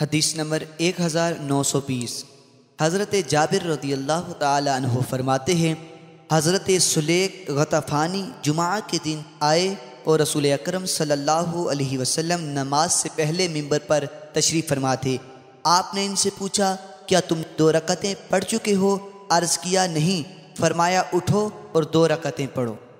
हदीस नंबर एक हज़ार नौ सौ बीस हज़रत जाबिर रदी अल्लाह तह फरमाते हैं हज़रत सुलेख गतफ़ानी जुमा के दिन आए और रसूल अकरम सल्लल्लाहु अलैहि वसल्लम नमाज से पहले मिंबर पर तशरीफ़ फरमाते आपने इनसे पूछा क्या तुम दो रकतें पढ़ चुके हो अर्ज़ किया नहीं फरमाया उठो और दो रकतें पढ़ो